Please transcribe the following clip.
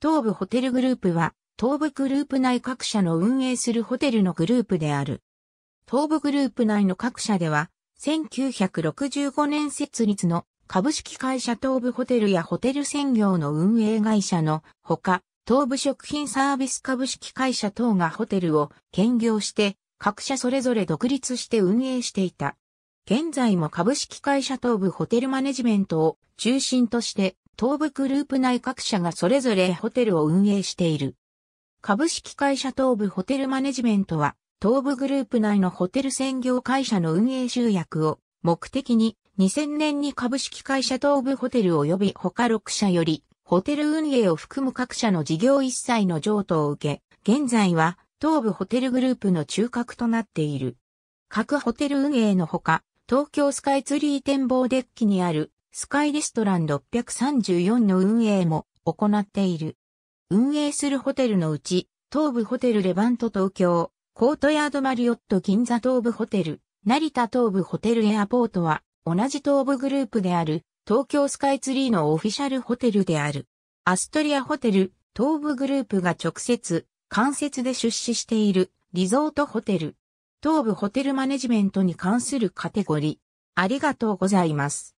東部ホテルグループは、東部グループ内各社の運営するホテルのグループである。東部グループ内の各社では、1965年設立の株式会社東部ホテルやホテル専業の運営会社のほか、東部食品サービス株式会社等がホテルを兼業して、各社それぞれ独立して運営していた。現在も株式会社東部ホテルマネジメントを中心として東部グループ内各社がそれぞれホテルを運営している。株式会社東部ホテルマネジメントは、東部グループ内のホテル専業会社の運営集約を目的に、2000年に株式会社東部ホテル及び他6社より、ホテル運営を含む各社の事業一切の譲渡を受け、現在は東部ホテルグループの中核となっている。各ホテル運営のほか、東京スカイツリー展望デッキにあるスカイレストラン634の運営も行っている。運営するホテルのうち、東部ホテルレバント東京、コートヤードマリオット銀座東部ホテル、成田東部ホテルエアポートは、同じ東部グループである、東京スカイツリーのオフィシャルホテルである。アストリアホテル、東部グループが直接、間接で出資している、リゾートホテル。東部ホテルマネジメントに関するカテゴリー。ありがとうございます。